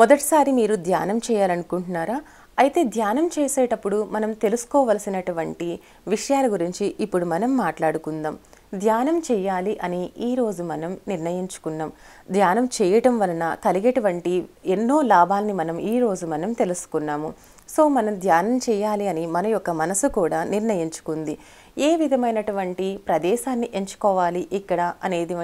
మొదటిసారి మీరు ధ్యానం చేయాలనుకుంటున్నారా అయితే ధ్యానం చేసేటప్పుడు మనం తెలుసుకోవలసినటువంటి విషయాల గురించి ఇప్పుడు మనం మాట్లాడుకుందాం ధ్యానం చేయాలి అని ఈరోజు మనం నిర్ణయించుకున్నాం ధ్యానం చేయటం వలన కలిగేటువంటి ఎన్నో లాభాలని మనం ఈరోజు మనం తెలుసుకున్నాము సో మనం ధ్యానం చేయాలి అని మన యొక్క మనసు కూడా నిర్ణయించుకుంది ఏ విధమైనటువంటి ప్రదేశాన్ని ఎంచుకోవాలి ఇక్కడ అనేది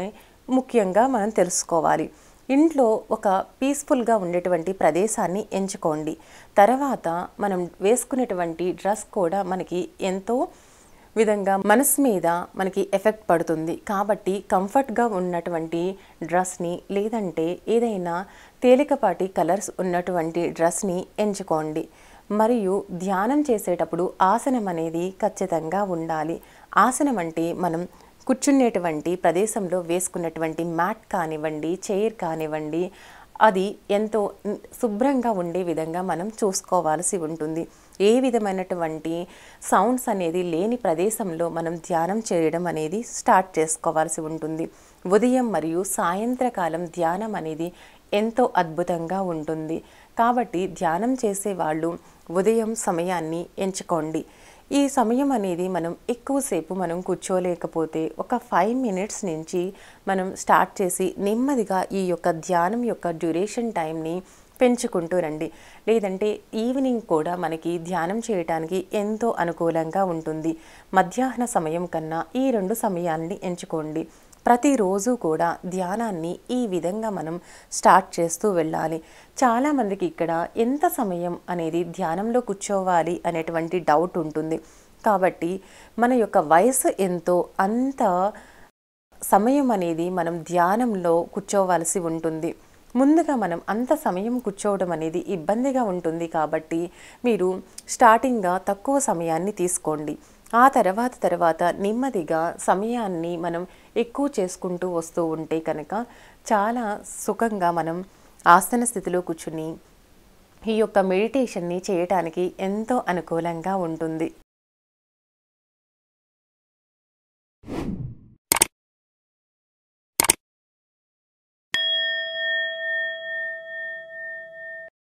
ముఖ్యంగా మనం తెలుసుకోవాలి ఇంట్లో ఒక పీస్ఫుల్గా ఉండేటువంటి ప్రదేశాన్ని ఎంచుకోండి తర్వాత మనం వేసుకునేటువంటి డ్రెస్ కూడా మనకి ఎంతో విధంగా మనసు మీద మనకి ఎఫెక్ట్ పడుతుంది కాబట్టి కంఫర్ట్గా ఉన్నటువంటి డ్రెస్ని లేదంటే ఏదైనా తేలికపాటి కలర్స్ ఉన్నటువంటి డ్రెస్ని ఎంచుకోండి మరియు ధ్యానం చేసేటప్పుడు ఆసనం అనేది ఖచ్చితంగా ఉండాలి ఆసనం అంటే మనం కూర్చునేటువంటి ప్రదేశంలో వేసుకున్నటువంటి మ్యాట్ కానివ్వండి చైర్ కానివ్వండి అది ఎంతో శుభ్రంగా ఉండే విధంగా మనం చూసుకోవాల్సి ఉంటుంది ఏ విధమైనటువంటి సౌండ్స్ అనేది లేని ప్రదేశంలో మనం ధ్యానం చేయడం అనేది స్టార్ట్ చేసుకోవాల్సి ఉంటుంది ఉదయం మరియు సాయంత్రకాలం ధ్యానం అనేది ఎంతో అద్భుతంగా ఉంటుంది కాబట్టి ధ్యానం చేసే వాళ్ళు ఉదయం సమయాన్ని ఎంచుకోండి ఈ సమయం అనేది మనం ఎక్కువసేపు మనం కూర్చోలేకపోతే ఒక ఫైవ్ మినిట్స్ నుంచి మనం స్టార్ట్ చేసి నెమ్మదిగా ఈ యొక్క ధ్యానం యొక్క డ్యూరేషన్ టైంని పెంచుకుంటూ రండి లేదంటే ఈవినింగ్ కూడా మనకి ధ్యానం చేయటానికి ఎంతో అనుకూలంగా ఉంటుంది మధ్యాహ్న సమయం కన్నా ఈ రెండు సమయాల్ని ఎంచుకోండి ప్రతిరోజు కూడా ధ్యానాన్ని ఈ విధంగా మనం స్టార్ట్ చేస్తూ వెళ్ళాలి చాలామందికి ఇక్కడ ఎంత సమయం అనేది ధ్యానంలో కూర్చోవాలి అనేటువంటి డౌట్ ఉంటుంది కాబట్టి మన యొక్క వయసు ఎంతో అంత సమయం అనేది మనం ధ్యానంలో కూర్చోవలసి ఉంటుంది ముందుగా మనం అంత సమయం కూర్చోవడం అనేది ఇబ్బందిగా ఉంటుంది కాబట్టి మీరు స్టార్టింగ్గా తక్కువ సమయాన్ని తీసుకోండి ఆ తర్వాత తర్వాత నెమ్మదిగా సమయాన్ని మనం ఎక్కువ చేసుకుంటూ వస్తూ ఉంటే కనుక చాలా సుఖంగా మనం ఆసన స్థితిలో కూర్చుని ఈ యొక్క మెడిటేషన్ని చేయటానికి ఎంతో అనుకూలంగా ఉంటుంది